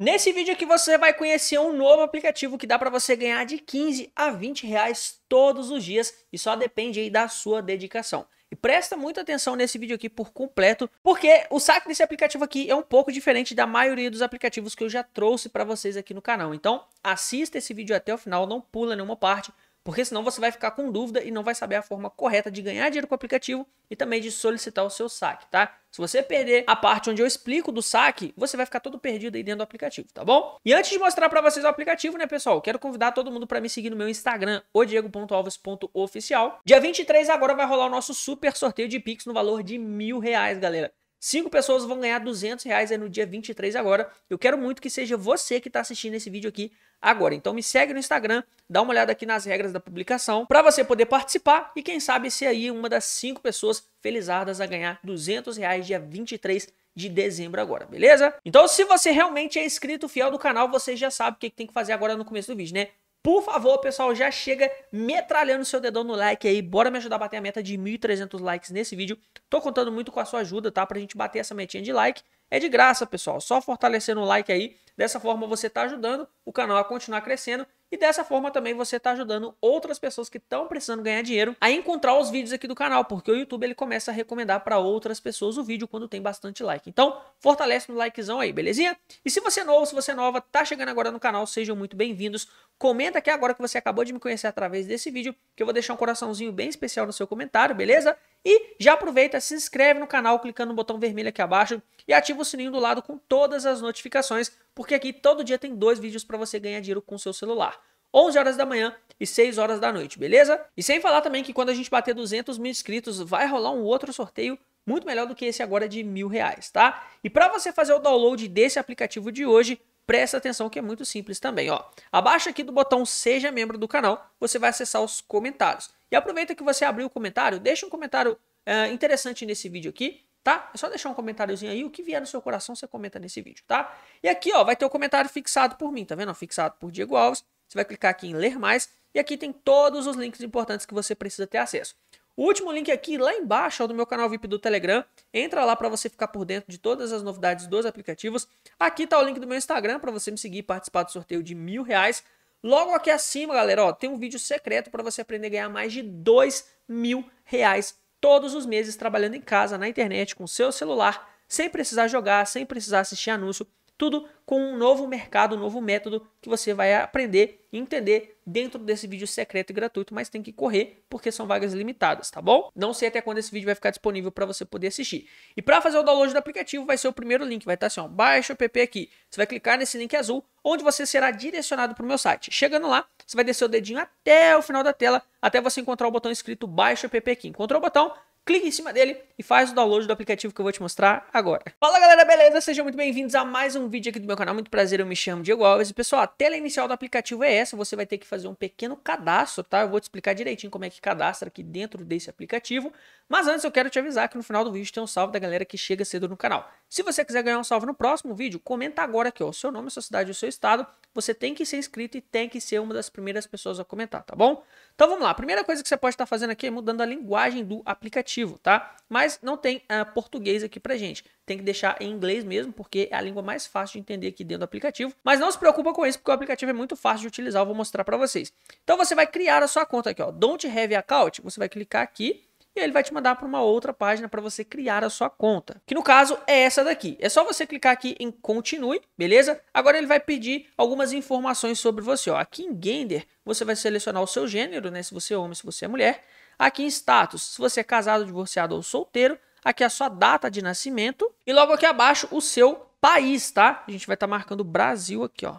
Nesse vídeo aqui você vai conhecer um novo aplicativo que dá para você ganhar de 15 a 20 reais todos os dias e só depende aí da sua dedicação. E presta muita atenção nesse vídeo aqui por completo, porque o saque desse aplicativo aqui é um pouco diferente da maioria dos aplicativos que eu já trouxe para vocês aqui no canal. Então assista esse vídeo até o final, não pula nenhuma parte, porque senão você vai ficar com dúvida e não vai saber a forma correta de ganhar dinheiro com o aplicativo e também de solicitar o seu saque, tá? Se você perder a parte onde eu explico do saque, você vai ficar todo perdido aí dentro do aplicativo, tá bom? E antes de mostrar para vocês o aplicativo, né, pessoal, quero convidar todo mundo para me seguir no meu Instagram, odiego.alves.oficial. Dia 23 agora vai rolar o nosso super sorteio de Pix no valor de mil reais, galera. Cinco pessoas vão ganhar 200 reais aí no dia 23 agora. Eu quero muito que seja você que está assistindo esse vídeo aqui agora. Então me segue no Instagram, dá uma olhada aqui nas regras da publicação para você poder participar e quem sabe ser aí uma das cinco pessoas felizardas a ganhar 200 reais dia 23 de dezembro agora, beleza? Então se você realmente é inscrito fiel do canal, você já sabe o que tem que fazer agora no começo do vídeo, né? Por favor, pessoal, já chega metralhando seu dedão no like aí. Bora me ajudar a bater a meta de 1.300 likes nesse vídeo. Tô contando muito com a sua ajuda, tá? Pra gente bater essa metinha de like. É de graça, pessoal. Só fortalecendo o like aí. Dessa forma você tá ajudando o canal a continuar crescendo. E dessa forma também você tá ajudando outras pessoas que estão precisando ganhar dinheiro a encontrar os vídeos aqui do canal, porque o YouTube ele começa a recomendar para outras pessoas o vídeo quando tem bastante like. Então, fortalece no likezão aí, belezinha? E se você é novo, se você é nova, tá chegando agora no canal, sejam muito bem-vindos. Comenta aqui agora que você acabou de me conhecer através desse vídeo, que eu vou deixar um coraçãozinho bem especial no seu comentário, beleza? E já aproveita, se inscreve no canal clicando no botão vermelho aqui abaixo e ativa o sininho do lado com todas as notificações, porque aqui todo dia tem dois vídeos para você ganhar dinheiro com o seu celular. 11 horas da manhã e 6 horas da noite, beleza? E sem falar também que quando a gente bater 200 mil inscritos, vai rolar um outro sorteio muito melhor do que esse agora de mil reais, tá? E para você fazer o download desse aplicativo de hoje, presta atenção que é muito simples também, ó. Abaixo aqui do botão seja membro do canal, você vai acessar os comentários. E aproveita que você abriu o comentário, deixa um comentário eh, interessante nesse vídeo aqui, tá? É só deixar um comentáriozinho aí, o que vier no seu coração você comenta nesse vídeo, tá? E aqui, ó, vai ter o um comentário fixado por mim, tá vendo? Fixado por Diego Alves. Você vai clicar aqui em ler mais e aqui tem todos os links importantes que você precisa ter acesso. O último link aqui lá embaixo é o do meu canal VIP do Telegram. Entra lá para você ficar por dentro de todas as novidades dos aplicativos. Aqui está o link do meu Instagram para você me seguir e participar do sorteio de mil reais. Logo aqui acima, galera, ó, tem um vídeo secreto para você aprender a ganhar mais de dois mil reais todos os meses trabalhando em casa, na internet, com seu celular, sem precisar jogar, sem precisar assistir anúncio tudo com um novo mercado, um novo método que você vai aprender e entender dentro desse vídeo secreto e gratuito, mas tem que correr porque são vagas limitadas, tá bom? Não sei até quando esse vídeo vai ficar disponível para você poder assistir. E para fazer o download do aplicativo, vai ser o primeiro link, vai estar tá assim, ó, baixa o app aqui. Você vai clicar nesse link azul, onde você será direcionado para o meu site. Chegando lá, você vai descer o dedinho até o final da tela, até você encontrar o botão escrito baixa o app aqui. Encontrou o botão? clique em cima dele e faz o download do aplicativo que eu vou te mostrar agora. Fala galera, beleza? Sejam muito bem-vindos a mais um vídeo aqui do meu canal. Muito prazer, eu me chamo Diego Alves. E pessoal, a tela inicial do aplicativo é essa. Você vai ter que fazer um pequeno cadastro, tá? Eu vou te explicar direitinho como é que cadastra aqui dentro desse aplicativo. Mas antes eu quero te avisar que no final do vídeo tem um salve da galera que chega cedo no canal. Se você quiser ganhar um salve no próximo vídeo, comenta agora aqui, ó, o seu nome, a sua cidade e o seu estado. Você tem que ser inscrito e tem que ser uma das primeiras pessoas a comentar, tá bom? Então vamos lá. A primeira coisa que você pode estar fazendo aqui é mudando a linguagem do aplicativo aplicativo, tá? Mas não tem uh, português aqui pra gente. Tem que deixar em inglês mesmo, porque é a língua mais fácil de entender aqui dentro do aplicativo. Mas não se preocupa com isso, porque o aplicativo é muito fácil de utilizar, eu vou mostrar para vocês. Então você vai criar a sua conta aqui, ó, Don't Have Account, você vai clicar aqui e ele vai te mandar para uma outra página para você criar a sua conta, que no caso é essa daqui. É só você clicar aqui em continue, beleza? Agora ele vai pedir algumas informações sobre você, ó. Aqui em Gender, você vai selecionar o seu gênero, né, se você é homem, se você é mulher. Aqui em status, se você é casado, divorciado ou solteiro, aqui é a sua data de nascimento e logo aqui abaixo o seu país, tá? A gente vai estar tá marcando Brasil aqui, ó.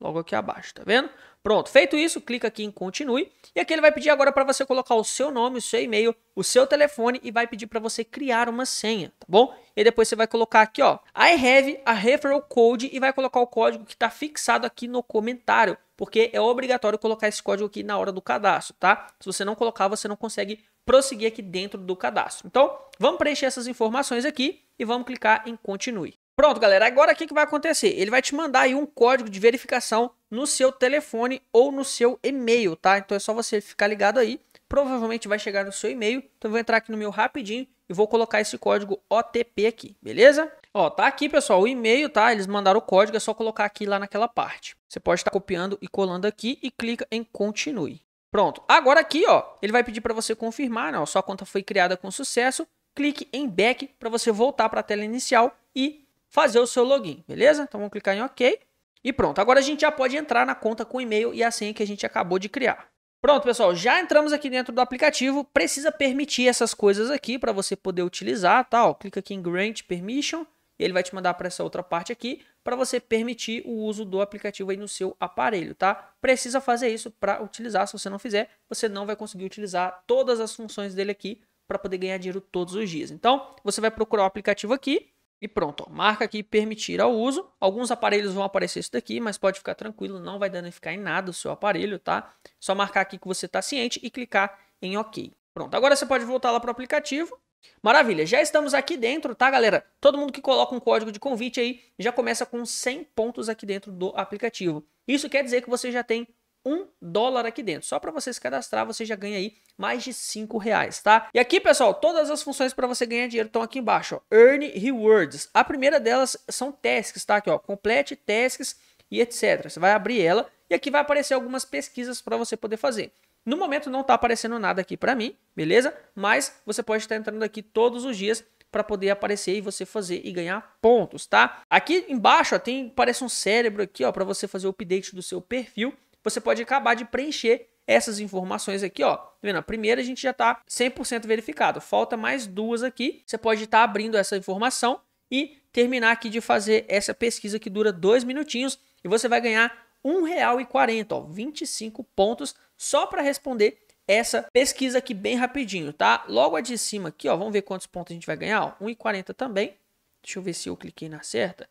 Logo aqui abaixo, tá vendo? Pronto, feito isso, clica aqui em continue e aqui ele vai pedir agora para você colocar o seu nome, o seu e-mail, o seu telefone e vai pedir para você criar uma senha, tá bom? E depois você vai colocar aqui, ó, I have a referral code e vai colocar o código que está fixado aqui no comentário, porque é obrigatório colocar esse código aqui na hora do cadastro, tá? Se você não colocar, você não consegue prosseguir aqui dentro do cadastro. Então, vamos preencher essas informações aqui e vamos clicar em continue. Pronto, galera. Agora o que, que vai acontecer? Ele vai te mandar aí um código de verificação no seu telefone ou no seu e-mail, tá? Então é só você ficar ligado aí. Provavelmente vai chegar no seu e-mail. Então eu vou entrar aqui no meu rapidinho e vou colocar esse código OTP aqui, beleza? Ó, tá aqui, pessoal, o e-mail, tá? Eles mandaram o código, é só colocar aqui lá naquela parte. Você pode estar tá copiando e colando aqui e clica em continue. Pronto. Agora aqui, ó, ele vai pedir para você confirmar, né? Ó, sua conta foi criada com sucesso. Clique em back para você voltar para a tela inicial e fazer o seu login, beleza? Então vamos clicar em OK. E pronto, agora a gente já pode entrar na conta com o e-mail e a senha que a gente acabou de criar. Pronto, pessoal, já entramos aqui dentro do aplicativo. Precisa permitir essas coisas aqui para você poder utilizar, tá? Ó, clica aqui em Grant Permission e ele vai te mandar para essa outra parte aqui para você permitir o uso do aplicativo aí no seu aparelho, tá? Precisa fazer isso para utilizar. Se você não fizer, você não vai conseguir utilizar todas as funções dele aqui para poder ganhar dinheiro todos os dias. Então, você vai procurar o aplicativo aqui, e pronto, ó, marca aqui permitir ao uso. Alguns aparelhos vão aparecer isso daqui, mas pode ficar tranquilo, não vai danificar em nada o seu aparelho, tá? Só marcar aqui que você está ciente e clicar em OK. Pronto, agora você pode voltar lá para o aplicativo. Maravilha, já estamos aqui dentro, tá galera? Todo mundo que coloca um código de convite aí já começa com 100 pontos aqui dentro do aplicativo. Isso quer dizer que você já tem um dólar aqui dentro. Só para você se cadastrar, você já ganha aí mais de cinco reais, tá? E aqui, pessoal, todas as funções para você ganhar dinheiro estão aqui embaixo, ó. Earn Rewards. A primeira delas são tasks, tá? Aqui, ó, complete tasks e etc. Você vai abrir ela e aqui vai aparecer algumas pesquisas para você poder fazer. No momento não está aparecendo nada aqui para mim, beleza? Mas você pode estar entrando aqui todos os dias para poder aparecer e você fazer e ganhar pontos, tá? Aqui embaixo ó, tem parece um cérebro aqui, ó, para você fazer o update do seu perfil você pode acabar de preencher essas informações aqui, ó. Tá vendo? A primeira a gente já tá 100% verificado. Falta mais duas aqui. Você pode estar tá abrindo essa informação e terminar aqui de fazer essa pesquisa que dura dois minutinhos e você vai ganhar R$1,40, ó, 25 pontos só para responder essa pesquisa aqui bem rapidinho, tá? Logo a de cima aqui, ó, vamos ver quantos pontos a gente vai ganhar, ó, 1,40 também. Deixa eu ver se eu cliquei na certa.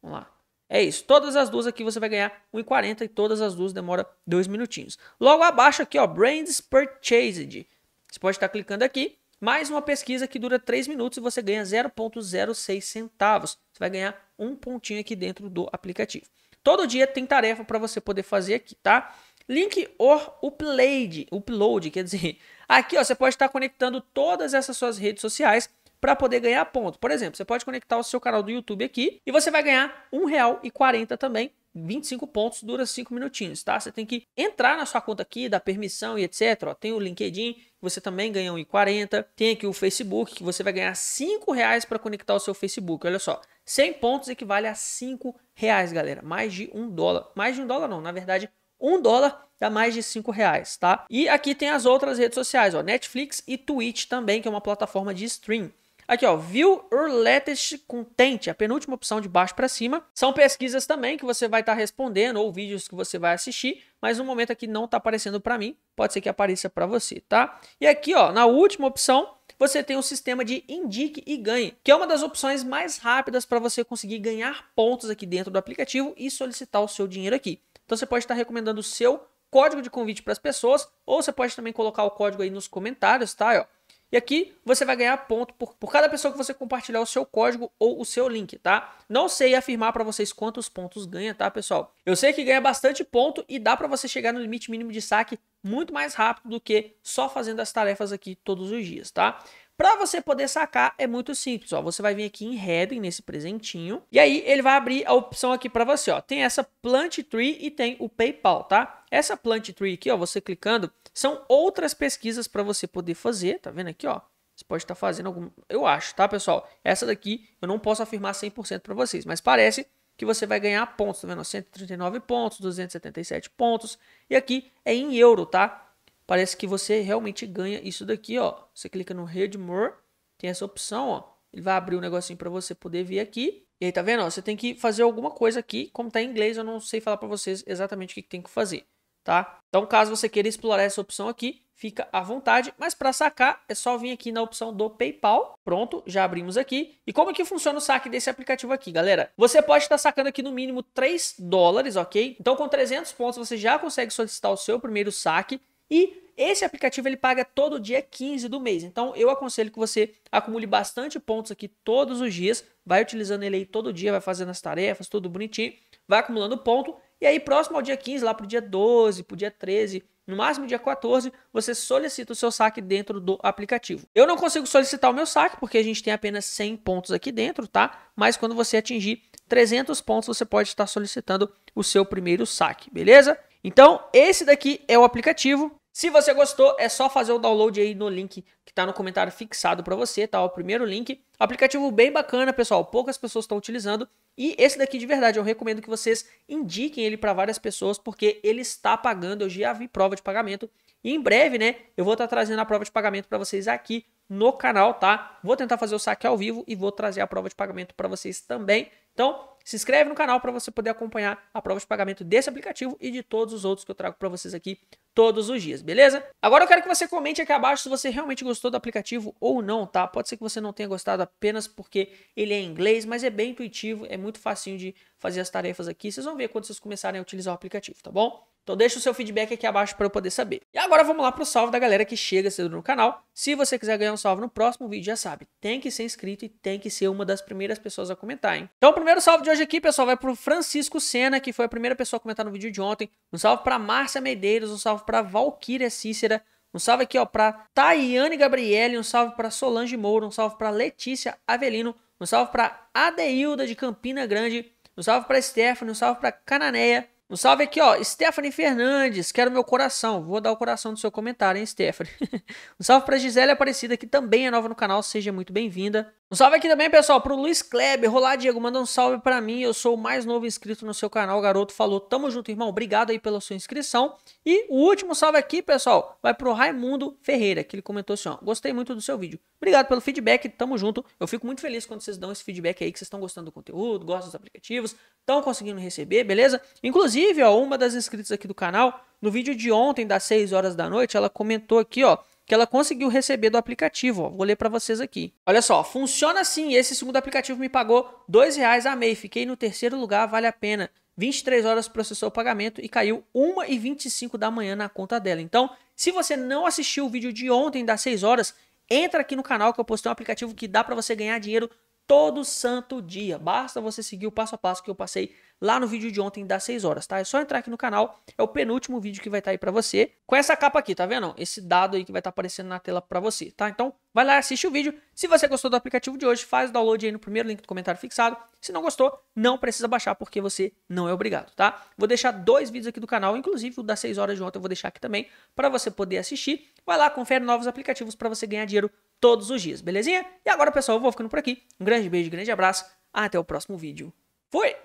Vamos lá. É isso. Todas as duas aqui você vai ganhar 1,40 e todas as duas demora dois minutinhos. Logo abaixo aqui, ó, Brands Purchased. Você pode estar clicando aqui. Mais uma pesquisa que dura 3 minutos e você ganha 0,06 centavos. Você vai ganhar um pontinho aqui dentro do aplicativo. Todo dia tem tarefa para você poder fazer aqui, tá? Link or upload, upload, quer dizer, aqui ó, você pode estar conectando todas essas suas redes sociais para poder ganhar ponto. Por exemplo, você pode conectar o seu canal do YouTube aqui e você vai ganhar R$ 1,40 também 25 pontos dura 5 minutinhos, tá? Você tem que entrar na sua conta aqui, dar permissão e etc. Ó, tem o LinkedIn, você também ganha 1,40. Tem aqui o Facebook, que você vai ganhar 5 reais para conectar o seu Facebook. Olha só, 100 pontos equivale a 5 reais, galera. Mais de um dólar. Mais de um dólar não, na verdade, um dólar dá mais de cinco reais, tá? E aqui tem as outras redes sociais, ó, Netflix e Twitch também, que é uma plataforma de stream. Aqui, ó, View Your Latest Content, a penúltima opção de baixo para cima. São pesquisas também que você vai estar tá respondendo ou vídeos que você vai assistir, mas no momento aqui não está aparecendo para mim, pode ser que apareça para você, tá? E aqui, ó, na última opção, você tem o um sistema de indique e ganhe, que é uma das opções mais rápidas para você conseguir ganhar pontos aqui dentro do aplicativo e solicitar o seu dinheiro aqui. Então você pode estar tá recomendando o seu código de convite para as pessoas, ou você pode também colocar o código aí nos comentários, tá? Ó, e aqui você vai ganhar ponto por, por cada pessoa que você compartilhar o seu código ou o seu link, tá? Não sei afirmar para vocês quantos pontos ganha, tá, pessoal? Eu sei que ganha bastante ponto e dá para você chegar no limite mínimo de saque muito mais rápido do que só fazendo as tarefas aqui todos os dias, tá? Para você poder sacar é muito simples, ó. Você vai vir aqui em Heading nesse presentinho e aí ele vai abrir a opção aqui para você, ó. Tem essa Plant Tree e tem o PayPal, tá? Essa Plant Tree aqui, ó, você clicando, são outras pesquisas para você poder fazer, tá vendo aqui, ó? Você pode estar tá fazendo algum, eu acho, tá, pessoal? Essa daqui eu não posso afirmar 100% para vocês, mas parece que você vai ganhar pontos, tá vendo? 139 pontos, 277 pontos, e aqui é em euro, tá? parece que você realmente ganha isso daqui, ó. Você clica no Read More, tem essa opção, ó. Ele vai abrir um negocinho para você poder vir aqui. E aí, tá vendo? Ó, você tem que fazer alguma coisa aqui. Como tá em inglês, eu não sei falar para vocês exatamente o que, que tem que fazer, tá? Então, caso você queira explorar essa opção aqui, fica à vontade. Mas para sacar, é só vir aqui na opção do PayPal. Pronto, já abrimos aqui. E como é que funciona o saque desse aplicativo aqui, galera? Você pode estar sacando aqui no mínimo 3 dólares, ok? Então, com 300 pontos, você já consegue solicitar o seu primeiro saque. E esse aplicativo ele paga todo dia 15 do mês. Então eu aconselho que você acumule bastante pontos aqui todos os dias, vai utilizando ele aí todo dia, vai fazendo as tarefas, tudo bonitinho, vai acumulando ponto e aí próximo ao dia 15, lá pro dia 12, pro dia 13, no máximo dia 14, você solicita o seu saque dentro do aplicativo. Eu não consigo solicitar o meu saque porque a gente tem apenas 100 pontos aqui dentro, tá? Mas quando você atingir 300 pontos, você pode estar solicitando o seu primeiro saque, beleza? Então, esse daqui é o aplicativo. Se você gostou, é só fazer o download aí no link que está no comentário fixado para você, tá? O primeiro link. Aplicativo bem bacana, pessoal. Poucas pessoas estão utilizando. E esse daqui de verdade, eu recomendo que vocês indiquem ele para várias pessoas, porque ele está pagando. Eu já vi prova de pagamento. E em breve, né, eu vou estar tá trazendo a prova de pagamento para vocês aqui no canal, tá? Vou tentar fazer o saque ao vivo e vou trazer a prova de pagamento para vocês também. Então, se inscreve no canal para você poder acompanhar a prova de pagamento desse aplicativo e de todos os outros que eu trago para vocês aqui todos os dias, beleza? Agora eu quero que você comente aqui abaixo se você realmente gostou do aplicativo ou não, tá? Pode ser que você não tenha gostado apenas porque ele é em inglês, mas é bem intuitivo, é muito facinho de fazer as tarefas aqui. Vocês vão ver quando vocês começarem a utilizar o aplicativo, tá bom? Então deixa o seu feedback aqui abaixo para eu poder saber. E agora vamos lá para o salve da galera que chega cedo no canal. Se você quiser ganhar um salve no próximo vídeo, já sabe, tem que ser inscrito e tem que ser uma das primeiras pessoas a comentar, hein? Então o primeiro salve de hoje hoje aqui, pessoal, vai pro Francisco Sena, que foi a primeira pessoa a comentar no vídeo de ontem. Um salve pra Márcia Medeiros, um salve pra Valquíria Cícera, um salve aqui, ó, pra Tayane Gabriele, um salve pra Solange Moura, um salve pra Letícia Avelino, um salve pra Adeilda de Campina Grande, um salve pra Stephanie, um salve pra Cananeia, um salve aqui, ó, Stephanie Fernandes, quero meu coração. Vou dar o coração do seu comentário, hein, Stephanie. um salve pra Gisele Aparecida, que também é nova no canal, seja muito bem-vinda. Um salve aqui também, pessoal, pro Luiz Kleber. Rolá, Diego, manda um salve para mim. Eu sou o mais novo inscrito no seu canal. O garoto falou, tamo junto, irmão. Obrigado aí pela sua inscrição. E o último salve aqui, pessoal, vai pro Raimundo Ferreira, que ele comentou assim, ó. Gostei muito do seu vídeo. Obrigado pelo feedback, tamo junto. Eu fico muito feliz quando vocês dão esse feedback aí, que vocês estão gostando do conteúdo, gostam dos aplicativos, estão conseguindo receber, beleza? Inclusive, ó, uma das inscritas aqui do canal, no vídeo de ontem, das 6 horas da noite, ela comentou aqui, ó que ela conseguiu receber do aplicativo. Ó. Vou ler para vocês aqui. Olha só, funciona assim. Esse segundo aplicativo me pagou R$ reais a MEI. Fiquei no terceiro lugar, vale a pena. 23 horas processou o pagamento e caiu 1h25 da manhã na conta dela. Então, se você não assistiu o vídeo de ontem das 6 horas, entra aqui no canal que eu postei um aplicativo que dá para você ganhar dinheiro todo santo dia. Basta você seguir o passo a passo que eu passei lá no vídeo de ontem das 6 horas, tá? É só entrar aqui no canal, é o penúltimo vídeo que vai estar tá aí para você, com essa capa aqui, tá vendo? Esse dado aí que vai estar tá aparecendo na tela para você, tá? Então, vai lá, assiste o vídeo. Se você gostou do aplicativo de hoje, faz o download aí no primeiro link do comentário fixado. Se não gostou, não precisa baixar porque você não é obrigado, tá? Vou deixar dois vídeos aqui do canal, inclusive o das 6 horas de ontem eu vou deixar aqui também para você poder assistir. Vai lá, confere novos aplicativos para você ganhar dinheiro todos os dias, belezinha? E agora, pessoal, eu vou ficando por aqui. Um grande beijo, grande abraço. Até o próximo vídeo. Fui!